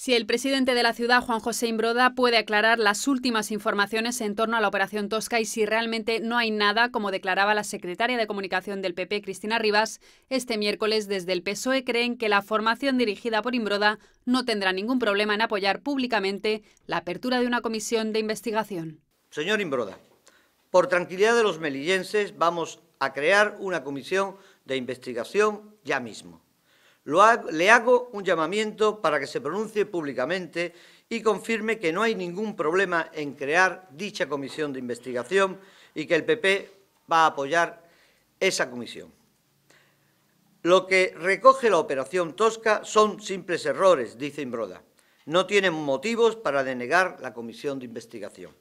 Si el presidente de la ciudad, Juan José Imbroda, puede aclarar las últimas informaciones en torno a la operación Tosca y si realmente no hay nada, como declaraba la secretaria de Comunicación del PP, Cristina Rivas, este miércoles desde el PSOE creen que la formación dirigida por Imbroda no tendrá ningún problema en apoyar públicamente la apertura de una comisión de investigación. Señor Imbroda, por tranquilidad de los melillenses vamos a crear una comisión de investigación ya mismo le hago un llamamiento para que se pronuncie públicamente y confirme que no hay ningún problema en crear dicha comisión de investigación y que el PP va a apoyar esa comisión. Lo que recoge la operación Tosca son simples errores, dice Imbroda. No tienen motivos para denegar la comisión de investigación.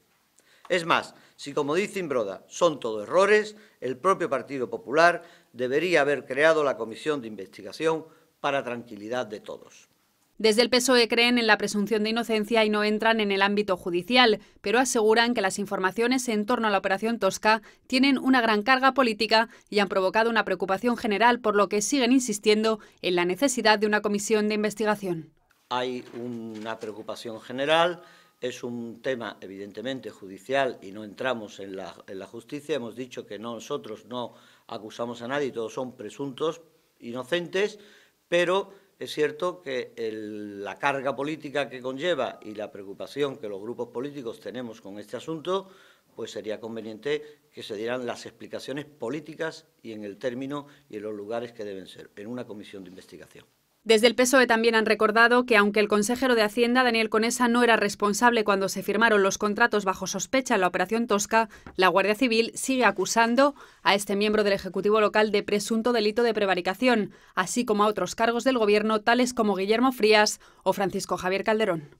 Es más, si como dice Imbroda son todo errores, el propio Partido Popular debería haber creado la comisión de investigación para tranquilidad de todos. Desde el PSOE creen en la presunción de inocencia y no entran en el ámbito judicial, pero aseguran que las informaciones en torno a la operación Tosca tienen una gran carga política y han provocado una preocupación general, por lo que siguen insistiendo en la necesidad de una comisión de investigación. Hay una preocupación general, es un tema evidentemente judicial y no entramos en la, justicia. Hemos dicho que nosotros no acusamos a nadie, todos son presuntos inocentes pero es cierto que la carga política que conlleva y la preocupación que los grupos políticos tenemos con este asunto, pues sería conveniente que se dieran las explicaciones políticas y en el término y en los lugares que deben ser, en una comisión de investigación. Desde el PSOE también han recordado que aunque el consejero de Hacienda, Daniel Conesa, no era responsable cuando se firmaron los contratos bajo sospecha en la operación Tosca, la Guardia Civil sigue acusando a este miembro del Ejecutivo local de presunto delito de prevaricación, así como a otros cargos del Gobierno tales como Guillermo Frías o Francisco Javier Calderón.